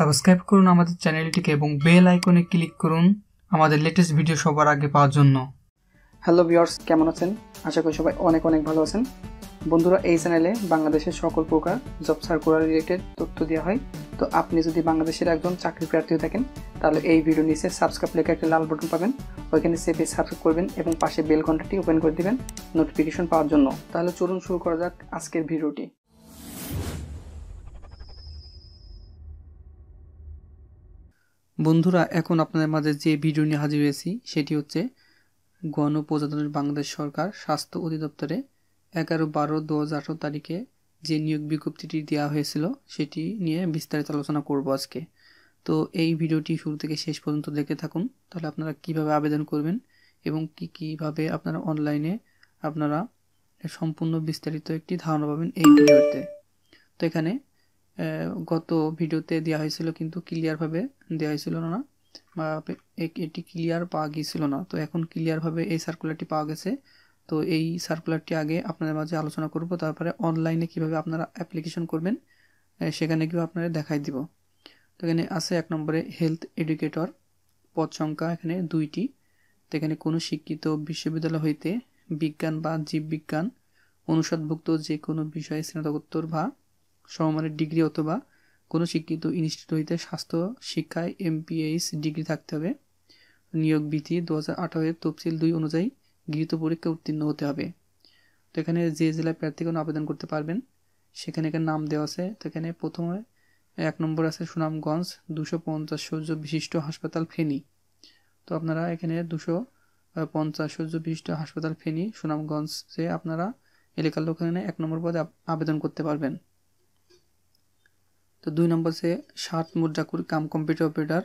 subscribe করুন আমাদের চ্যানেলটিকে এবং বেল আইকনে ক্লিক করুন আমাদের লেটেস্ট ভিডিও সবার আগে পাওয়ার জন্য হ্যালো ভিউয়ার্স কেমন আছেন আশা করি সবাই অনেক অনেক ভালো আছেন বন্ধুরা এই চ্যানেলে বাংলাদেশের সকল প্রকার জব সার্কুলার রিলেটেড তথ্য দেওয়া হয় তো আপনি যদি বাংলাদেশের একজন চাকরি প্রার্থী হয়ে থাকেন তাহলে এই ভিডিও নিচে সাবস্ক্রাইব লেখা একটা লাল বটন পাবেন ওইখানে সেভে সাবস্ক্রাইব করবেন এবং পাশে বেল ঘন্টাটি ওপেন করে দেবেন নোটিফিকেশন পাওয়ার জন্য তাহলে চলুন শুরু করা যাক আজকের ভিডিওটি বন্ধুরা এখন আপনাদের মাঝে যে ভিডিও নিয়ে হাজির হয়েছি সেটি হচ্ছে গণপ্রজাতন্ত্রের বাংলাদেশ সরকার স্বাস্থ্য অধিদপ্তরে এগারো বারো দু হাজার তারিখে যে নিয়োগ বিজ্ঞপ্তিটি দেওয়া হয়েছিল সেটি নিয়ে বিস্তারিত আলোচনা করব আজকে তো এই ভিডিওটি শুরু থেকে শেষ পর্যন্ত দেখে থাকুন তাহলে আপনারা কিভাবে আবেদন করবেন এবং কি কিভাবে আপনারা অনলাইনে আপনারা সম্পূর্ণ বিস্তারিত একটি ধারণা পাবেন এই ভিডিওতে তো এখানে গত ভিডিওতে দেওয়া হয়েছিল কিন্তু ক্লিয়ারভাবে দেওয়া হয়েছিল না বা এটি ক্লিয়ার পাওয়া গিয়েছিল না তো এখন ক্লিয়ারভাবে এই সার্কুলারটি পাওয়া গেছে তো এই সার্কুলারটি আগে আপনাদের মাঝে আলোচনা করব তারপরে অনলাইনে কিভাবে আপনারা অ্যাপ্লিকেশন করবেন সেখানে গিয়েও আপনারা দেখাই দিব তো এখানে আছে এক নম্বরে হেলথ এডুকেটর পদ সংখ্যা এখানে দুইটি তো এখানে কোনো শিক্ষিত বিশ্ববিদ্যালয় হইতে বিজ্ঞান বা জীববিজ্ঞান অনুষদভুক্ত যে কোনো বিষয়ে স্নাতকোত্তর বা সমমানের ডিগ্রি অথবা কোনো স্বীকৃত ইনস্টিটিউট হইতে স্বাস্থ্য শিক্ষায় এমপিএইচ ডিগ্রি থাকতে হবে নিয়োগ বিধি দু হাজার আঠারোয়ের তফসিল দুই অনুযায়ী গৃহীত পরীক্ষা উত্তীর্ণ হতে হবে তো এখানে যে জেলায় প্রার্থী কোনো আবেদন করতে পারবেন সেখানে এখানে নাম দেওয়া আছে তো এখানে প্রথমে এক নম্বর আছে সুনামগঞ্জ দুশো পঞ্চাশ সৌর্য বিশিষ্ট হাসপাতাল ফেনি তো আপনারা এখানে দুশো পঞ্চাশ সৌর্য বিশিষ্ট হাসপাতাল ফেনি সুনামগঞ্জে আপনারা এলাকার লোক এখানে এক নম্বর পদে আবেদন করতে পারবেন তো দুই নম্বর আছে ষাট মুদ্রাকুর কাম কম্পিউটার অপারেটর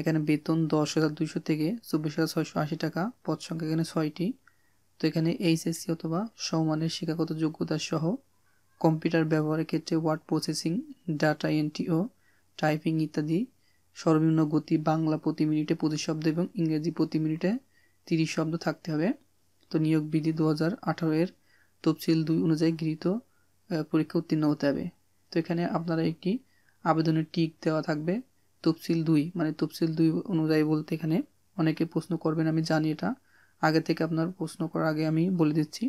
এখানে বেতন দশ হাজার দুইশো থেকে চব্বিশ হাজার ছয়শো আশি টাকা পদ সংখ্যা এখানে ছয়টি তো এখানে এইচএসসি অথবা সমমানের শিক্ষাগত যোগ্যতা সহ কম্পিউটার ব্যবহারের ক্ষেত্রে ওয়ার্ড প্রসেসিং ডাটা এনটিও টাইপিং ইত্যাদি সর্বনিম্ন গতি বাংলা প্রতি মিনিটে পঁচিশ শব্দ এবং ইংরেজি প্রতি মিনিটে তিরিশ শব্দ থাকতে হবে তো নিয়োগ বিধি দু হাজার আঠারো এর তফসিল দুই অনুযায়ী গৃহীত পরীক্ষা উত্তীর্ণ হতে হবে তো এখানে আপনারা একটি আবেদনের টিক দেওয়া থাকবে তফসিল দুই মানে তফসিল দুই অনুযায়ী বলতে এখানে অনেকে প্রশ্ন করবেন আমি জানি এটা আগে থেকে আপনার প্রশ্ন করার আগে আমি বলে দিচ্ছি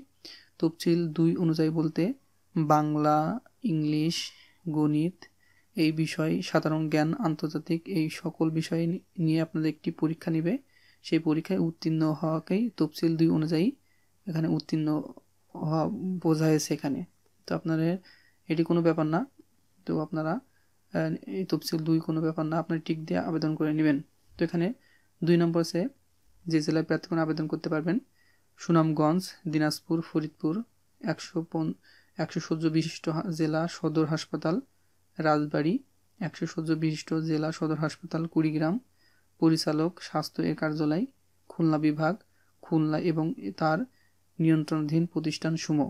তফসিল দুই অনুযায়ী বলতে বাংলা ইংলিশ গণিত এই বিষয় সাধারণ জ্ঞান আন্তর্জাতিক এই সকল বিষয় নিয়ে আপনাদের একটি পরীক্ষা নেবে সেই পরীক্ষায় উত্তীর্ণ হওয়াকেই তফসিল দুই অনুযায়ী এখানে উত্তীর্ণ হওয়া বোঝা হয়েছে এখানে তো আপনাদের এটি কোনো ব্যাপার না তো আপনারা এই তফসিল দুই কোনো ব্যাপার না আপনার টিক দিয়ে আবেদন করে নেবেন তো এখানে দুই নম্বর সে যে জেলায় প্রার্থীগণ আবেদন করতে পারবেন সুনামগঞ্জ দিনাজপুর ফরিদপুর একশো পন একশো সহ্য বিশিষ্ট জেলা সদর হাসপাতাল রাজবাড়ি একশো সহ্য বিশিষ্ট জেলা সদর হাসপাতাল কুড়িগ্রাম পরিচালক স্বাস্থ্য এ কার্যালয় খুলনা বিভাগ খুলনা এবং তার নিয়ন্ত্রণাধীন প্রতিষ্ঠান সুমো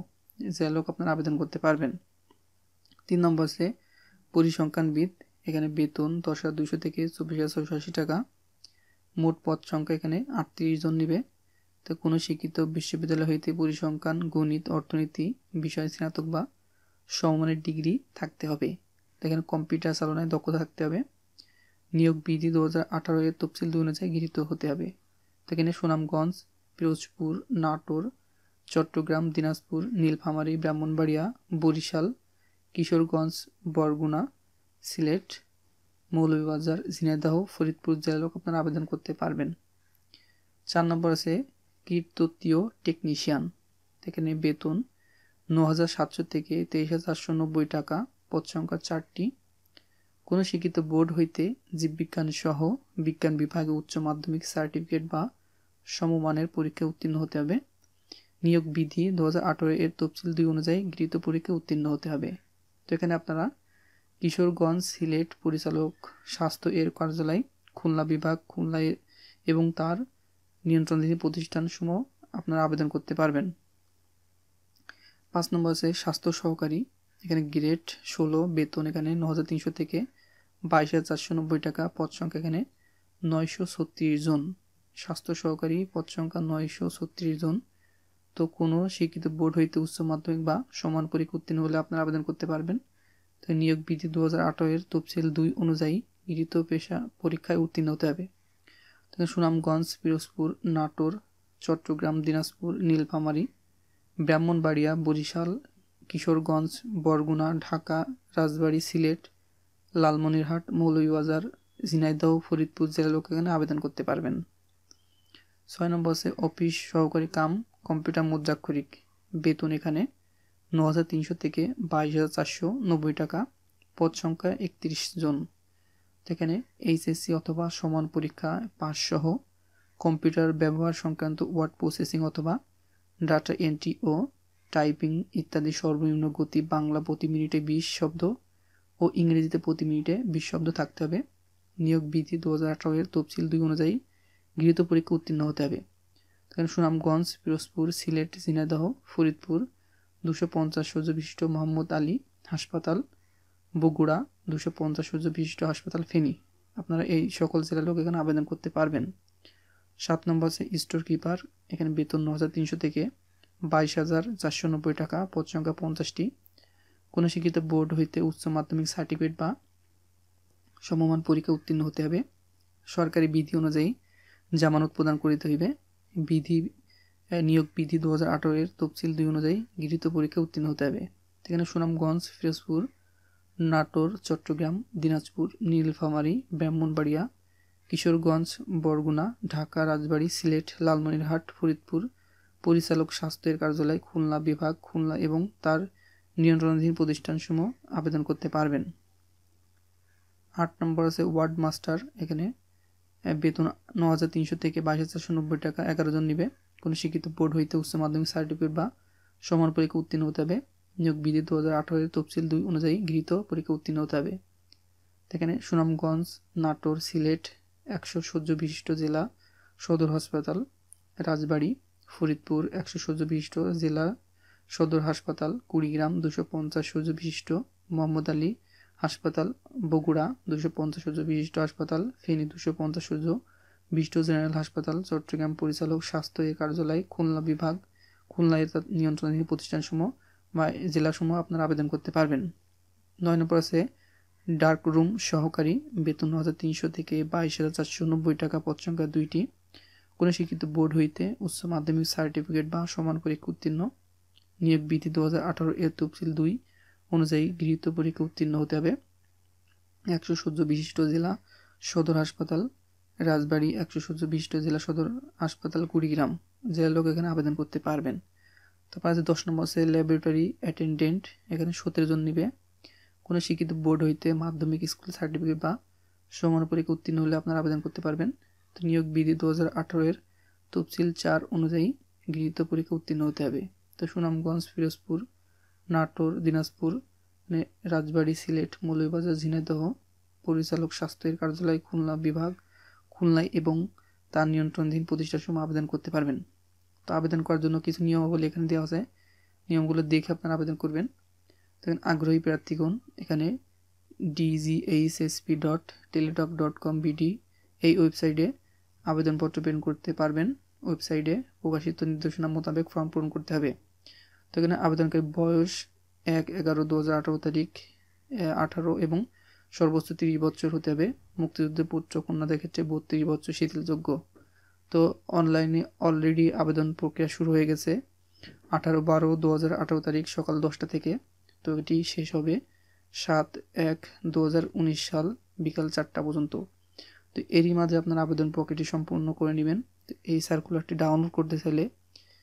যে লোক আপনারা আবেদন করতে পারবেন তিন নম্বর আছে পরিসংখ্যানবিদ এখানে বেতন দশ হাজার দুশো থেকে চব্বিশ হাজার ছশো টাকা মোট পদ সংখ্যা এখানে আটত্রিশ জন নেবে তো কোনো শিক্ষিত বিশ্ববিদ্যালয় হইতে পরিসংখ্যান গণিত অর্থনীতি বিষয় স্নাতক বা সমমানের ডিগ্রি থাকতে হবে এখানে কম্পিউটার চালনায় দক্ষতা থাকতে হবে নিয়োগ বিধি দু হাজার আঠারো এর তফসিল দুই অনুযায়ী গৃহীত হতে হবে এখানে সুনামগঞ্জ পিরোজপুর নাটোর চট্টগ্রাম দিনাজপুর নীলফামারী ব্রাহ্মণবাড়িয়া বরিশাল কিশোরগঞ্জ বরগুনা সিলেট মৌলভীবাজার ঝিনাইদহ ফরিদপুর জেলার লোক আপনারা আবেদন করতে পারবেন চার নম্বর আছে কীটতত্ত্বীয় টেকনিশিয়ান এখানে বেতন ন হাজার সাতশো থেকে তেইশ হাজার চারশো নব্বই টাকা পদ সংখ্যা চারটি কোনো শিক্ষিত বোর্ড হইতে জীববিজ্ঞান সহ বিজ্ঞান বিভাগে উচ্চ মাধ্যমিক সার্টিফিকেট বা সমমানের পরীক্ষা উত্তীর্ণ হতে হবে নিয়োগ বিধি দু হাজার এর তফসিল দুই অনুযায়ী গৃহীত পরীক্ষা উত্তীর্ণ হতে হবে যেখানে আপনারা কিশোরগঞ্জ সিলেট পরিচালক স্বাস্থ্য এর কার্যালয় খুলনা বিভাগ খুলনা এবং তার নিয়ন্ত্রণাধীন প্রতিষ্ঠানসমূহ আপনারা আবেদন করতে পারবেন পাঁচ নম্বর আছে স্বাস্থ্য সহকারী এখানে গ্রেড ষোলো বেতন এখানে ন হাজার তিনশো থেকে বাইশ হাজার চারশো নব্বই টাকা পদ সংখ্যা এখানে নয়শো ছত্রিশ জন স্বাস্থ্য সহকারী পদ সংখ্যা নয়শো ছত্রিশ জন তো কোনো স্বীকৃত বোর্ড হইতে উচ্চ মাধ্যমিক বা সমান পরীক্ষা উত্তীর্ণ হলে আপনারা আবেদন করতে পারবেন তো নিয়োগ বিধি দু হাজার আঠারোয়ের তফসিল দুই অনুযায়ী গৃহীত পেশা পরীক্ষায় উত্তীর্ণ হতে হবে সুনামগঞ্জ পিরোজপুর নাটোর চট্টগ্রাম দিনাজপুর নীলফামারী ব্রাহ্মণবাড়িয়া বরিশাল কিশোরগঞ্জ বরগুনা ঢাকা রাজবাড়ি সিলেট লালমনিরহাট মৌলভীবাজার ঝিনাইদহ ফরিদপুর জেলা লোক এখানে আবেদন করতে পারবেন ছয় নম্বর আছে অফিস সহকারী কাম কম্পিউটার মুদ্রাক্ষরিক বেতন এখানে ন হাজার তিনশো থেকে বাইশ হাজার চারশো নব্বই টাকা পদ সংখ্যা একত্রিশ জন এখানে এইচএসসি অথবা সমান পরীক্ষা সহ কম্পিউটার ব্যবহার সংক্রান্ত ওয়ার্ড প্রসেসিং অথবা ডাটা এন্ট্রি ও টাইপিং ইত্যাদি সর্বনিম্ন গতি বাংলা প্রতি মিনিটে বিশ শব্দ ও ইংরেজিতে প্রতি মিনিটে বিশ শব্দ থাকতে হবে নিয়োগ বিধি দু হাজার আঠারো এর তফসিল দুই অনুযায়ী গৃহীত পরীক্ষা উত্তীর্ণ হতে হবে এখানে সুনামগঞ্জ পিরোজপুর সিলেট ঝিনাদহ ফরিদপুর দুশো পঞ্চাশ সূর্য বিশিষ্ট মোহাম্মদ আলী হাসপাতাল বগুড়া দুশো পঞ্চাশ সূর্য বিশিষ্ট হাসপাতাল ফেনী আপনারা এই সকল জেলার লোক এখানে আবেদন করতে পারবেন সাত নম্বর আছে স্টোর কিপার এখানে বেতন ন হাজার তিনশো থেকে বাইশ হাজার চারশো নব্বই টাকা পদ সংখ্যা পঞ্চাশটি কোনো শিক্ষিত বোর্ড হইতে উচ্চ মাধ্যমিক সার্টিফিকেট বা সমমান পরীক্ষা উত্তীর্ণ হতে হবে সরকারি বিধি অনুযায়ী জামানত প্রদান করিতে হইবে বিধি নিয়োগ বিধি দু হাজার এর তফসিল দুই অনুযায়ী গৃহীত পরীক্ষা উত্তীর্ণ হতে হবে সেখানে সুনামগঞ্জ ফিরোজপুর নাটোর চট্টগ্রাম দিনাজপুর নীলফামারী ব্রাহ্মণবাড়িয়া কিশোরগঞ্জ বরগুনা ঢাকা রাজবাড়ি সিলেট লালমনিরহাট ফরিদপুর পরিচালক স্বাস্থ্যের কার্যালয় খুলনা বিভাগ খুলনা এবং তার নিয়ন্ত্রণাধীন প্রতিষ্ঠানসমূহ আবেদন করতে পারবেন আট নম্বর আছে ওয়ার্ড মাস্টার এখানে বেতন ন হাজার তিনশো থেকে বাইশ হাজার চারশো নব্বই টাকা এগারো জন নিবে কোনো শিক্ষিত বোর্ড হইতে উচ্চ মাধ্যমিক সার্টিফিকেট বা সমান পরীক্ষা উত্তীর্ণ হতে হবে নিয়োগ বিধি দু হাজার আঠারোর তফসিল দুই অনুযায়ী গৃহীত পরীক্ষা উত্তীর্ণ হতে হবে এখানে সুনামগঞ্জ নাটোর সিলেট একশো সহ্য বিশিষ্ট জেলা সদর হাসপাতাল রাজবাড়ি ফরিদপুর একশো সহ্য বিশিষ্ট জেলা সদর হাসপাতাল কুড়িগ্রাম দুশো পঞ্চাশ সহ্য বিশিষ্ট মোহাম্মদ আলী হাসপাতাল বগুড়া দুশো পঞ্চাশ সূর্য বিশিষ্ট হাসপাতাল ফেনী দুশো পঞ্চাশ সূর্য বিশিষ্ট জেনারেল হাসপাতাল চট্টগ্রাম পরিচালক স্বাস্থ্য এ কার্যালয় খুলনা বিভাগ খুলনা নিয়ন্ত্রণাধীন প্রতিষ্ঠানসমূহ বা জেলাসমূহ আপনারা আবেদন করতে পারবেন নয় নম্বর আছে ডার্ক রুম সহকারী বেতন হাজার তিনশো থেকে বাইশ হাজার চারশো নব্বই টাকা পদ সংখ্যা দুইটি কোনো শিক্ষিত বোর্ড হইতে উচ্চ মাধ্যমিক সার্টিফিকেট বা সমান করে উত্তীর্ণ নিয়োগ বিধি দু হাজার আঠারো এর তফসিল দুই অনুযায়ী গৃহীত পরীক্ষা উত্তীর্ণ হতে হবে একশো সহ্য বিশিষ্ট জেলা সদর হাসপাতাল রাজবাড়ি একশো সহ্য বিশিষ্ট জেলা সদর হাসপাতাল কুড়িগ্রাম জেলার লোক এখানে আবেদন করতে পারবেন তারপর আছে দশ নম্বর আছে ল্যাবরেটরি অ্যাটেন্ডেন্ট এখানে সতেরো জন নিবে কোনো শিক্ষিত বোর্ড হইতে মাধ্যমিক স্কুল সার্টিফিকেট বা সমান পরীক্ষা উত্তীর্ণ হলে আপনারা আবেদন করতে পারবেন তো নিয়োগ বিধি দু হাজার আঠারোয়ের তফসিল চার অনুযায়ী গৃহীত পরীক্ষা উত্তীর্ণ হতে হবে তো সুনামগঞ্জ ফিরোজপুর নাটোর দিনাজপুর মানে রাজবাড়ী সিলেট মৌলভীবাজার ঝিনাইদহ পরিচালক স্বাস্থ্যের কার্যালয় খুলনা বিভাগ খুলনায় এবং তার নিয়ন্ত্রণধীন প্রতিষ্ঠানসমূহ আবেদন করতে পারবেন তো আবেদন করার জন্য কিছু নিয়মাবলী এখানে দেওয়া আছে নিয়মগুলো দেখে আপনারা আবেদন করবেন দেখেন আগ্রহী প্রার্থীগণ এখানে DGHSP dot Teletalk dot com BD এই ওয়েবসাইটে আবেদনপত্র প্রেরণ করতে পারবেন ওয়েবসাইটে প্রকাশিত নির্দেশনা মোতাবেক ফর্ম পূরণ করতে হবে তো এখানে আবেদনকারী বয়স এক এগারো দু হাজার আঠারো তারিখ আঠারো এবং সর্বোচ্চ তিরিশ বছর হতে হবে মুক্তিযুদ্ধের পুত্র কন্যাদের ক্ষেত্রে বত্রিশ বছর শিথিলযোগ্য তো অনলাইনে অলরেডি আবেদন প্রক্রিয়া শুরু হয়ে গেছে আঠারো বারো দু হাজার আঠারো তারিখ সকাল দশটা থেকে তো এটি শেষ হবে সাত এক দু হাজার উনিশ সাল বিকাল চারটা পর্যন্ত তো এরই মাঝে আপনার আবেদন প্রক্রিয়াটি সম্পূর্ণ করে নেবেন এই সার্কুলারটি ডাউনলোড করতে চাইলে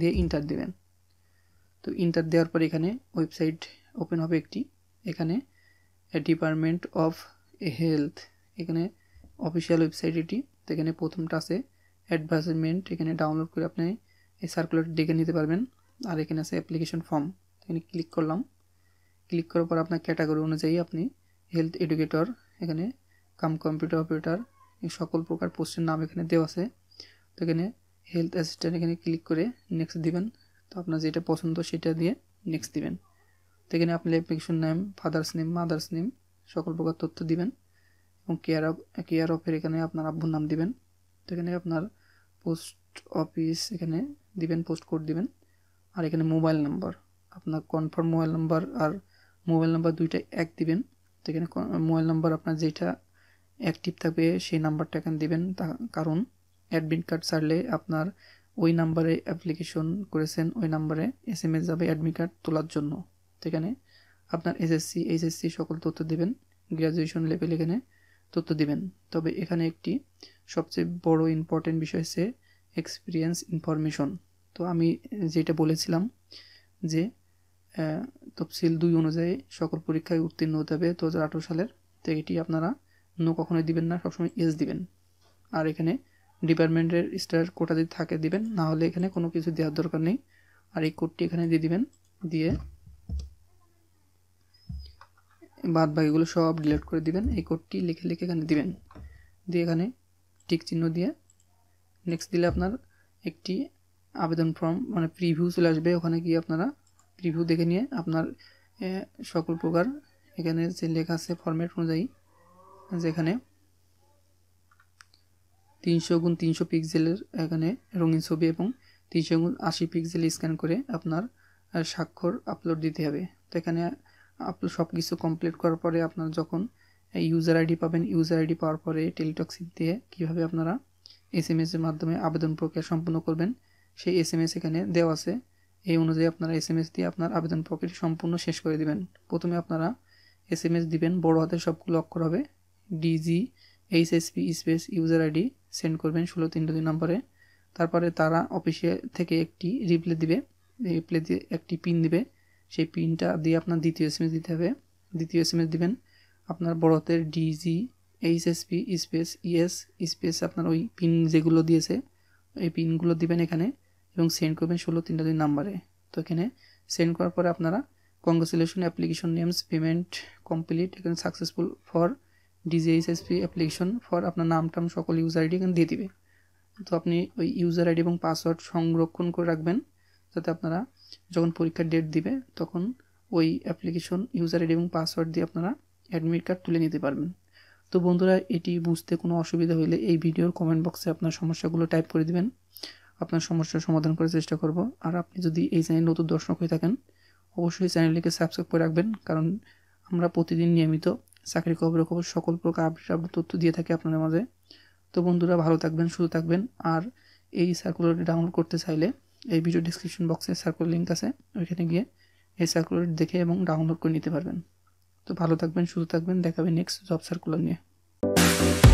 দিয়ে ইন্টার দেবেন তো ইন্টার দেওয়ার পর এখানে ওয়েবসাইট ওপেন হবে একটি এখানে ডিপার্টমেন্ট অফ হেলথ এখানে অফিসিয়াল ওয়েবসাইট এটি তো এখানে প্রথমটা আছে অ্যাডভার্টাইজমেন্ট এখানে ডাউনলোড করে আপনি এই সার্কুলার দেখে নিতে পারবেন আর এখানে আছে অ্যাপ্লিকেশন ফর্ম এখানে ক্লিক করলাম ক্লিক করার পর আপনার ক্যাটাগরি অনুযায়ী আপনি হেলথ এডুকেটর এখানে কাম কম্পিউটার অপারেটর সকল প্রকার পোস্টের নাম এখানে দেওয়া আছে তো এখানে হেলথ অ্যাসিস্ট্যান্ট এখানে ক্লিক করে নেক্সট দিবেন তো আপনার যেটা পছন্দ সেটা দিয়ে নেক্সট দিবেন তো এখানে আপনি application name father's name mother's name সকল প্রকার তথ্য দিবেন এবং কেয়ার অফ কেয়ার অফের এখানে আপনার আব্বুর নাম দিবেন তো এখানে আপনার পোস্ট অফিস এখানে দিবেন পোস্ট কোড দিবেন আর এখানে মোবাইল নাম্বার আপনার কনফার্ম মোবাইল নাম্বার আর মোবাইল নাম্বার দুইটা এক দিবেন তো এখানে মোবাইল নাম্বার আপনার যেটা অ্যাক্টিভ থাকবে সেই নাম্বারটা এখানে দিবেন তা কারণ অ্যাডমিট কার্ড ছাড়লে আপনার ওই নাম্বারে অ্যাপ্লিকেশন করেছেন ওই নাম্বারে এস এম এস যাবে অ্যাডমিট কার্ড তোলার জন্য সেখানে আপনার এসএসসি এইচএসসি সকল তথ্য দেবেন গ্র্যাজুয়েশন লেভেল এখানে তথ্য দিবেন তবে এখানে একটি সবচেয়ে বড় ইম্পর্টেন্ট বিষয় হচ্ছে এক্সপিরিয়েন্স ইনফরমেশন তো আমি যেটা বলেছিলাম যে তফসিল দুই অনুযায়ী সকল পরীক্ষায় উত্তীর্ণ হতে হবে দু সালের তো এটি আপনারা নো কখনোই দিবেন না সবসময় এস দিবেন আর এখানে ডিপার্টমেন্টের স্টার কোটা যদি থাকে দিবেন না হলে এখানে কোনো কিছু দেওয়ার দরকার নেই আর এই কোডটি এখানে দিয়ে দিবেন দিয়ে বাদ বাকিগুলো সব ডিলিট করে দিবেন এই কোডটি লিখে লিখে এখানে দিবেন দিয়ে এখানে টিক চিহ্ন দিয়ে নেক্সট দিলে আপনার একটি আবেদন ফর্ম মানে প্রিভিউ চলে আসবে ওখানে গিয়ে আপনারা প্রিভিউ দেখে নিয়ে আপনার সকল প্রকার এখানে যে লেখা আছে ফর্মেট অনুযায়ী যেখানে তিনশো গুণ তিনশো পিক্সেলের এখানে রঙিন ছবি এবং তিনশো গুণ আশি পিক্সেল স্ক্যান করে আপনার স্বাক্ষর আপলোড দিতে হবে তো এখানে আপলোড সব কিছু কমপ্লিট করার পরে আপনার যখন ইউজার আইডি পাবেন ইউজার আইডি পাওয়ার পরে টেলিটক্সিক দিয়ে কীভাবে আপনারা এস এম এসের মাধ্যমে আবেদন প্রক্রিয়া সম্পূর্ণ করবেন সেই এস এম এস এখানে দেওয়া আছে এই অনুযায়ী আপনারা এস এম এস দিয়ে আপনার আবেদন প্রক্রিয়া সম্পূর্ণ শেষ করে দেবেন প্রথমে আপনারা এস এম এস দিবেন বড় হাতের সবগুলো অক্ষর হবে DG HSP space user ID send করবেন ষোলো তিন দুই নম্বরে তারপরে তারা অফিসে থেকে একটি রিপ্লে দিবে রিপ্লে দিয়ে একটি পিন দিবে সেই পিনটা দিয়ে আপনার দ্বিতীয় এস দিতে হবে দ্বিতীয় এসএমএস দিবেন আপনার বড়তের DG HSP space yes space আপনার ওই পিন যেগুলো দিয়েছে এই পিনগুলো দিবেন এখানে এবং সেন্ড করবেন ষোলো তিনটা দুই নাম্বারে তো এখানে সেন্ড করার পরে আপনারা congratulation application names payment complete এখানে successful for DGHSP application for আপনার নাম টাম সকল ইউজার আইডি এখানে দিয়ে দিবে তো আপনি ওই ইউজার আইডি এবং পাসওয়ার্ড সংরক্ষণ করে রাখবেন যাতে আপনারা যখন পরীক্ষার ডেট দিবে তখন ওই অ্যাপ্লিকেশন ইউজার আইডি এবং পাসওয়ার্ড দিয়ে আপনারা অ্যাডমিট কার্ড তুলে নিতে পারবেন তো বন্ধুরা এটি বুঝতে কোনো অসুবিধা হলে এই ভিডিওর কমেন্ট বক্সে আপনার সমস্যাগুলো টাইপ করে দিবেন আপনার সমস্যার সমাধান করার চেষ্টা করব আর আপনি যদি এই চ্যানেল নতুন দর্শক হয়ে থাকেন অবশ্যই চ্যানেলটিকে সাবস্ক্রাইব করে রাখবেন কারণ আমরা প্রতিদিন নিয়মিত চাকরি খবর খবর সকল প্রকার আপডেট আপডেট তথ্য দিয়ে থাকে আপনাদের মাঝে তো বন্ধুরা ভালো থাকবেন সুস্থ থাকবেন আর এই সার্কুলারটি ডাউনলোড করতে চাইলে এই ভিডিও ডিসক্রিপশন বক্সে সার্কুলার লিঙ্ক আছে ওইখানে গিয়ে এই সার্কুলার দেখে এবং ডাউনলোড করে নিতে পারবেন তো ভালো থাকবেন সুস্থ থাকবেন দেখাবেন নেক্সট জব সার্কুলার নিয়ে